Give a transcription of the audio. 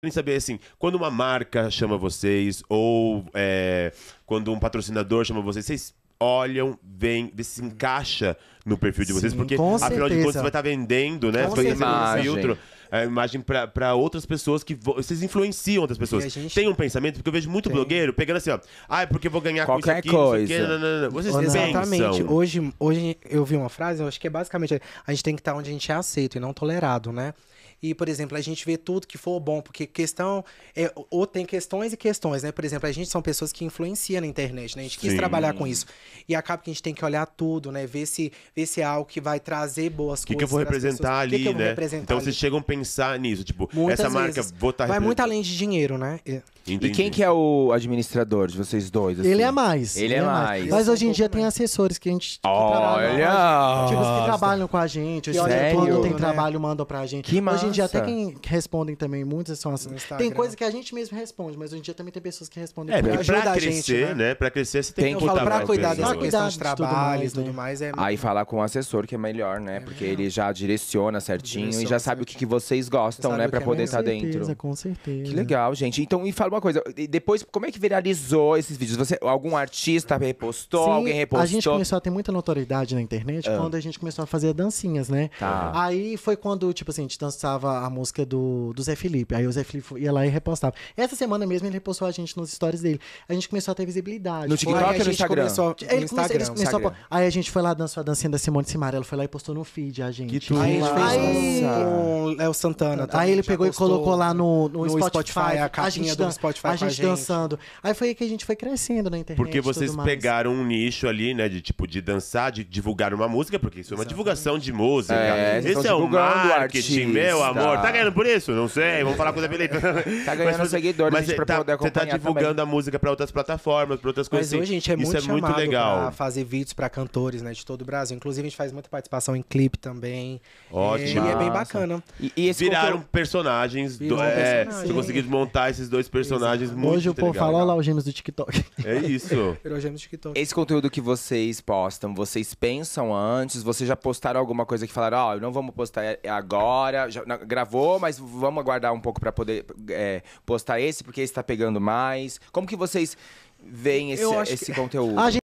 querem saber, assim, quando uma marca chama vocês, ou é, quando um patrocinador chama vocês, vocês olham, vem, vê se encaixa no perfil de vocês, Sim, porque com afinal de contas você vai estar tá vendendo, né? Com vai tá certeza. imagem. filtro a é, imagem para outras pessoas que vocês influenciam outras pessoas. Gente... Tem um pensamento, porque eu vejo muito Tem. blogueiro pegando assim, ó. Ah, é porque vou ganhar Qualquer com isso aqui, coisa. Isso aqui, não, não, não. Vocês Exatamente. Hoje, hoje eu vi uma frase, eu acho que é basicamente a gente tem que estar onde a gente é aceito e não tolerado, né? E, por exemplo, a gente vê tudo que for bom, porque questão. É, ou tem questões e questões, né? Por exemplo, a gente são pessoas que influenciam na internet, né? A gente quis trabalhar com isso. E acaba que a gente tem que olhar tudo, né? Ver se, ver se é algo que vai trazer boas que coisas. O que eu vou representar ali, né? então vocês chegam pensando pensar nisso? Tipo, Muitas essa marca, vezes. vou estar... Vai muito além de dinheiro, né? Entendi. E quem que é o administrador de vocês dois? Assim? Ele é mais. Ele, é, é mais. Mas hoje em dia tem assessores que a gente... Olha! trabalham com a gente. Hoje em quando tem né? trabalho, mandam pra gente. Que massa. Hoje em dia, até quem respondem também, muitas são assim. Tem coisa que a gente mesmo responde, mas hoje em dia também tem pessoas que respondem. É, pra, pra crescer, a gente, né? né? Pra crescer, você tem, tem então, que falar pra cuidar com questão de né? trabalho e tudo mais. Né? É Aí falar com o assessor, que é melhor, né? É porque ele já direciona certinho e já sabe o que vocês gostam, né? Pra é poder estar tá dentro. Com certeza. com certeza. Que legal, gente. Então, e fala uma coisa. Depois, como é que viralizou esses vídeos? Você, algum artista repostou? Sim, alguém repostou? A gente começou a ter muita notoriedade na internet ah. quando a gente começou a fazer dancinhas, né? Tá. Aí foi quando, tipo assim, a gente dançava a música do, do Zé Felipe. Aí o Zé Felipe ia lá e repostava. Essa semana mesmo ele repostou a gente nos stories dele. A gente começou a ter visibilidade. No TikTok ou no Instagram? Começou, ele no Instagram, começou, ele Instagram. A, aí a gente foi lá, dançou a dancinha da Simone Ela foi lá e postou no feed a gente. Que tudo. Aí, a gente fez, aí, nossa. Léo Santana. Tá? Também, aí ele pegou e colocou lá no, no, no Spotify, Spotify, a caixinha do Spotify a gente, gente dançando. Aí foi aí que a gente foi crescendo na internet. Porque vocês pegaram um nicho ali, né, de tipo de dançar, de divulgar uma música, porque isso é uma divulgação de música. É, Esse é o marketing, meu amor. Tá ganhando por isso? Não sei, vamos falar com o Depelito. Tá ganhando seguidor, seguidores mas pra tá, poder tá acompanhar Você tá divulgando também. a música pra outras plataformas, pra outras coisas mas assim. Hoje, gente, é isso muito é muito legal. pra fazer vídeos pra cantores, né, de todo o Brasil. Inclusive, a gente faz muita participação em clipe também. Ótimo. E é bem bacana. E, e viraram conteúdo... personagens. do, é, personagem. Eu consegui montar esses dois personagens Exato. muito Hoje o povo fala lá os gêmeos do TikTok. É isso. Virou gêmeos do TikTok. Esse conteúdo que vocês postam, vocês pensam antes? Vocês já postaram alguma coisa que falaram, ó, oh, não vamos postar agora, já, gravou, mas vamos aguardar um pouco para poder é, postar esse, porque esse tá pegando mais. Como que vocês veem esse, esse que... conteúdo?